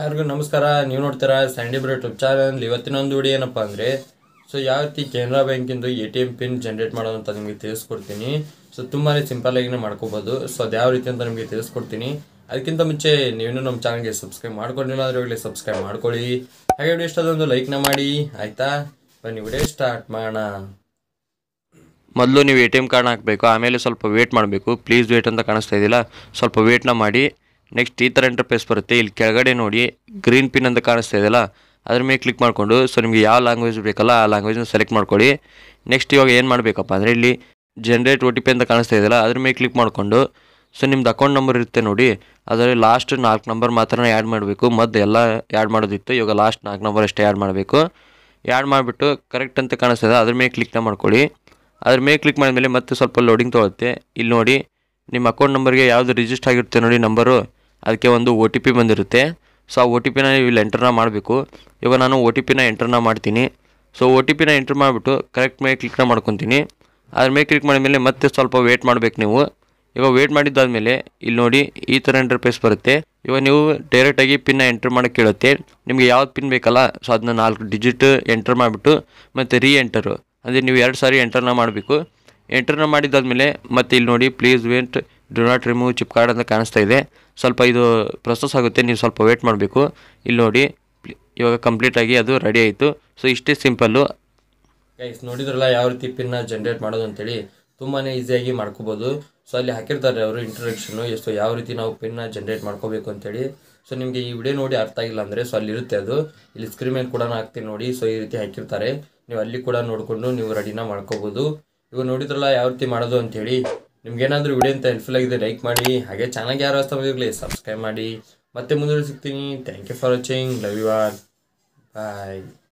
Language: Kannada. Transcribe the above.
ಎಲ್ಲರಿಗೂ ನಮಸ್ಕಾರ ನೀವು ನೋಡ್ತೀರಾ ಸ್ಯಾಂಡಿ ಬ್ರೋ ಯೂಟ್ಯೂಬ್ ಚಾನಲ್ ಇವತ್ತಿನೊಂದು ವಿಡಿಯೋ ಏನಪ್ಪ ಅಂದರೆ ಸೊ ಯಾವ ರೀತಿ ಕೆನರಾ ಬ್ಯಾಂಕಿಂದು A T M PIN generate ಮಾಡೋದಂತ ನಿಮಗೆ ತಿಳಿಸ್ಕೊಡ್ತೀನಿ ಸೊ ತುಂಬಾ ಸಿಂಪಲ್ಲಾಗಿನೇ ಮಾಡ್ಕೋಬೋದು ಸೊ ಅದು ಯಾವ ರೀತಿ ಅಂತ ನಿಮಗೆ ತಿಳಿಸ್ಕೊಡ್ತೀನಿ ಅದಕ್ಕಿಂತ ಮುಂಚೆ ನೀವು ನಮ್ಮ ಚಾನಲ್ಗೆ ಸಬ್ಸ್ಕ್ರೈಬ್ ಮಾಡ್ಕೊಂಡಿಲ್ಲ ಅಂದರೆ ಇಲ್ಲಿ ಸಬ್ಸ್ಕ್ರೈಬ್ ಮಾಡ್ಕೊಳ್ಳಿ ಹಾಗೆ ವಿಡಿಯೋ ಇಷ್ಟದೊಂದು ಲೈಕ್ನ ಮಾಡಿ ಆಯಿತಾ ಬನ್ನಿ ವಿಡಿಯೋ ಸ್ಟಾರ್ಟ್ ಮಾಡೋಣ ಮೊದಲು ನೀವು ಎ ಟಿ ಎಮ್ ಕಾರ್ಡ್ ಹಾಕಬೇಕು ಆಮೇಲೆ ಸ್ವಲ್ಪ ವೇಟ್ ಮಾಡಬೇಕು ಪ್ಲೀಸ್ ವೇಟ್ ಅಂತ ಕಾಣಿಸ್ತಾ ಇದ್ದಿಲ್ಲ ಸ್ವಲ್ಪ ವೇಟ್ನ ಮಾಡಿ ನೆಕ್ಸ್ಟ್ ಈ ಥರ ಇಂಟರ್ಫೇಸ್ ಬರುತ್ತೆ ಇಲ್ಲಿ ಕೆಳಗಡೆ ನೋಡಿ ಗ್ರೀನ್ ಪಿನ್ ಅಂತ ಕಾಣಿಸ್ತಾ ಇದೆಯಲ್ಲ ಅದ್ರ ಮೇಲೆ ಕ್ಲಿಕ್ ಮಾಡಿಕೊಂಡು ಸೊ ನಿಮಗೆ ಯಾವ ಲ್ಯಾಂಗ್ವೇಜ್ ಬೇಕಲ್ಲ ಆ ಲ್ಯಾಂಗ್ವೇಜ್ನ ಸೆಲೆಕ್ಟ್ ಮಾಡ್ಕೊಳ್ಳಿ ನೆಕ್ಸ್ಟ್ ಇವಾಗ ಏನು ಮಾಡಬೇಕಪ್ಪ ಅಂದರೆ ಇಲ್ಲಿ ಜನ್ರೇಟ್ ಒ ಟಿ ಪಿ ಅಂತ ಕಾಣಿಸ್ತಾ ಇದೆಯಲ್ಲ ಅದ್ರ ಮೇಲೆ ಕ್ಲಿಕ್ ಮಾಡಿಕೊಂಡು ಸೊ ನಿಮ್ದು ಅಕೌಂಟ್ ನಂಬರ್ ಇರುತ್ತೆ ನೋಡಿ ಅದರಲ್ಲಿ ಲಾಸ್ಟ್ ನಾಲ್ಕು ನಂಬರ್ ಮಾತ್ರ ಆ್ಯಡ್ ಮಾಡಬೇಕು ಮದ್ದು ಎಲ್ಲ ಆ್ಯಡ್ ಮಾಡೋದಿತ್ತು ಇವಾಗ ಲಾಸ್ಟ್ ನಾಲ್ಕು ನಂಬರ್ ಅಷ್ಟೇ ಆ್ಯಡ್ ಮಾಡಬೇಕು ಆ್ಯಡ್ ಮಾಡಿಬಿಟ್ಟು ಕರೆಕ್ಟ್ ಅಂತ ಕಾಣಿಸ್ತಾ ಇದೆ ಅದ್ರ ಮೇಲೆ ಕ್ಲಿಕ್ನ ಮಾಡ್ಕೊಳ್ಳಿ ಅದ್ರ ಮೇಲೆ ಕ್ಲಿಕ್ ಮಾಡಿದ್ಮೇಲೆ ಮತ್ತೆ ಸ್ವಲ್ಪ ಲೋಡಿಂಗ್ ತೊಗೊಳುತ್ತೆ ಇಲ್ಲಿ ನೋಡಿ ನಿಮ್ಮ ಅಕೌಂಟ್ ನಂಬರ್ಗೆ ಯಾವುದು ರಿಜಿಸ್ಟರ್ ಆಗಿರುತ್ತೆ ನೋಡಿ ನಂಬರು ಅದಕ್ಕೆ ಒಂದು ಒ ಟಿ ಪಿ ಬಂದಿರುತ್ತೆ ಸೊ ಆ ಒ ಟಿ ಪಿನ ನೀವು ಇಲ್ಲಿ ಎಂಟರ್ನ ಮಾಡಬೇಕು ಇವಾಗ ನಾನು ಒ ಟಿ ಪಿನ ಎಂಟರ್ನ ಮಾಡ್ತೀನಿ ಸೊ ಒ ಟಿ ಪಿನ ಎಂಟ್ರ್ ಮಾಡಿಬಿಟ್ಟು ಕರೆಕ್ಟ್ ಮೇಲೆ ಕ್ಲಿಕ್ನ ಮಾಡ್ಕೊತೀನಿ ಅದ್ರ ಮೇಲೆ ಕ್ಲಿಕ್ ಮಾಡಿದ್ಮೇಲೆ ಮತ್ತೆ ಸ್ವಲ್ಪ ವೇಟ್ ಮಾಡಬೇಕು ನೀವು ಇವಾಗ ವೇಟ್ ಮಾಡಿದ್ದಾದಮೇಲೆ ಇಲ್ಲಿ ನೋಡಿ ಈ ಥರ ಇಂಟರ್ಫೇಸ್ ಬರುತ್ತೆ ಇವಾಗ ನೀವು ಡೈರೆಕ್ಟಾಗಿ ಪಿನ್ನ ಎಂಟ್ರ್ ಮಾಡೋಕ್ಕೆ ಕೇಳುತ್ತೆ ನಿಮಗೆ ಯಾವ್ದು ಪಿನ್ ಬೇಕಲ್ಲ ಸೊ ಅದನ್ನ ನಾಲ್ಕು ಡಿಜಿಟ್ ಎಂಟ್ರ್ ಮಾಡಿಬಿಟ್ಟು ಮತ್ತು ರೀ ಎಂಟರು ಅಂದರೆ ನೀವು ಎರಡು ಸಾರಿ ಎಂಟರ್ನ ಮಾಡಬೇಕು ಎಂಟರ್ನ ಮಾಡಿದ್ದಾದಮೇಲೆ ಮತ್ತೆ ಇಲ್ಲಿ ನೋಡಿ please wait do not remove chip card ಅಂತ ಕಾಣಿಸ್ತಾ ಇದೆ ಸ್ವಲ್ಪ ಇದು ಪ್ರೊಸೆಸ್ ಆಗುತ್ತೆ ನೀವು ಸ್ವಲ್ಪ ವೇಟ್ ಮಾಡಬೇಕು ಇಲ್ಲಿ ನೋಡಿ ಇವಾಗ ಕಂಪ್ಲೀಟಾಗಿ ಅದು ರೆಡಿ ಆಯಿತು ಸೊ ಇಷ್ಟೇ ಸಿಂಪಲ್ಲು ಗೈಸ್ ನೋಡಿದ್ರಲ್ಲ ಯಾವ ರೀತಿ ಪಿನ್ನ ಜನ್ರೇಟ್ ಮಾಡೋದು ಅಂತೇಳಿ ತುಂಬಾ ಈಸಿಯಾಗಿ ಮಾಡ್ಕೋಬೋದು ಸೊ ಅಲ್ಲಿ ಹಾಕಿರ್ತಾರೆ ಅವರು ಇಂಟ್ರಡಕ್ಷನು ಎಷ್ಟು ಯಾವ ರೀತಿ ನಾವು ಪಿನ್ನ ಜನ್ರೇಟ್ ಮಾಡ್ಕೋಬೇಕು ಅಂತೇಳಿ ಸೊ ನಿಮಗೆ ಈ ವಿಡಿಯೋ ನೋಡಿ ಅರ್ಥ ಆಗಿಲ್ಲ ಅಂದರೆ ಸೊ ಅಲ್ಲಿರುತ್ತೆ ಅದು ಇಲ್ಲಿ ಸ್ಕ್ರೀನ್ ಮೇಲೆ ಕೂಡ ಹಾಕ್ತೀನಿ ನೋಡಿ ಸೊ ಈ ರೀತಿ ಹಾಕಿರ್ತಾರೆ ನೀವು ಅಲ್ಲಿ ಕೂಡ ನೋಡಿಕೊಂಡು ನೀವು ರೆಡಿನ ಮಾಡ್ಕೋಬೋದು ಇವಾಗ ನೋಡಿದ್ರಲ್ಲ ಯಾವ ರೀತಿ ಮಾಡೋದು ಅಂಥೇಳಿ ಏನಾದರೂ ವಿಡಿಯೋ ಅಂತ ಹೆಲ್ಪ್ಫುಲ್ ಆಗಿದೆ ಲೈಕ್ ಮಾಡಿ ಹಾಗೆ ಚಾನಲ್ಗೆ ಯಾರು ಹೊಸ ಬಂದಿರಲಿ ಸಬ್ಸ್ಕ್ರೈಬ್ ಮಾಡಿ ಮತ್ತೆ ಮುಂದೆ ಸಿಗ್ತೀನಿ thank you for watching love you all bye